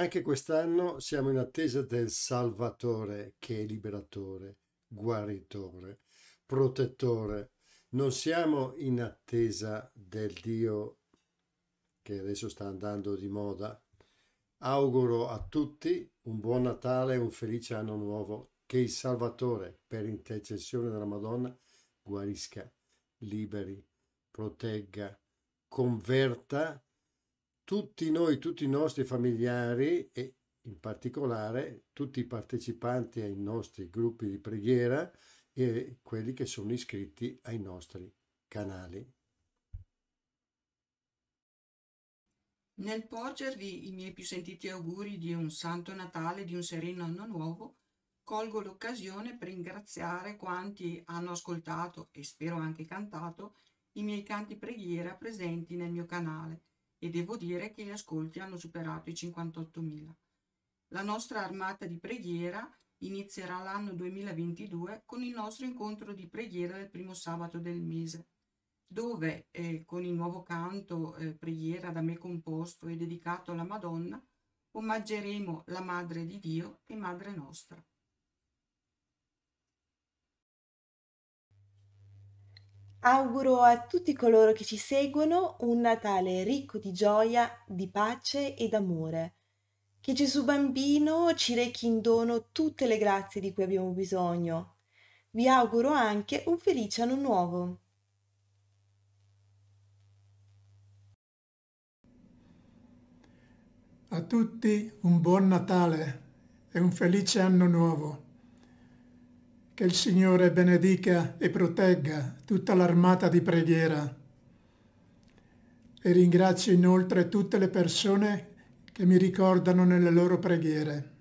Anche quest'anno siamo in attesa del Salvatore che è liberatore, guaritore, protettore. Non siamo in attesa del Dio che adesso sta andando di moda. Auguro a tutti un buon Natale e un felice anno nuovo. Che il Salvatore, per intercessione della Madonna, guarisca, liberi, protegga, converta tutti noi, tutti i nostri familiari e in particolare tutti i partecipanti ai nostri gruppi di preghiera e quelli che sono iscritti ai nostri canali. Nel porgervi i miei più sentiti auguri di un santo Natale e di un sereno anno nuovo, colgo l'occasione per ringraziare quanti hanno ascoltato e spero anche cantato i miei canti preghiera presenti nel mio canale e devo dire che gli ascolti hanno superato i 58.000. La nostra armata di preghiera inizierà l'anno 2022 con il nostro incontro di preghiera del primo sabato del mese, dove eh, con il nuovo canto eh, Preghiera da me composto e dedicato alla Madonna omaggeremo la Madre di Dio e Madre nostra. Auguro a tutti coloro che ci seguono un Natale ricco di gioia, di pace e d'amore. Che Gesù bambino ci rechi in dono tutte le grazie di cui abbiamo bisogno. Vi auguro anche un felice anno nuovo. A tutti un buon Natale e un felice anno nuovo. Che il Signore benedica e protegga tutta l'armata di preghiera. E ringrazio inoltre tutte le persone che mi ricordano nelle loro preghiere.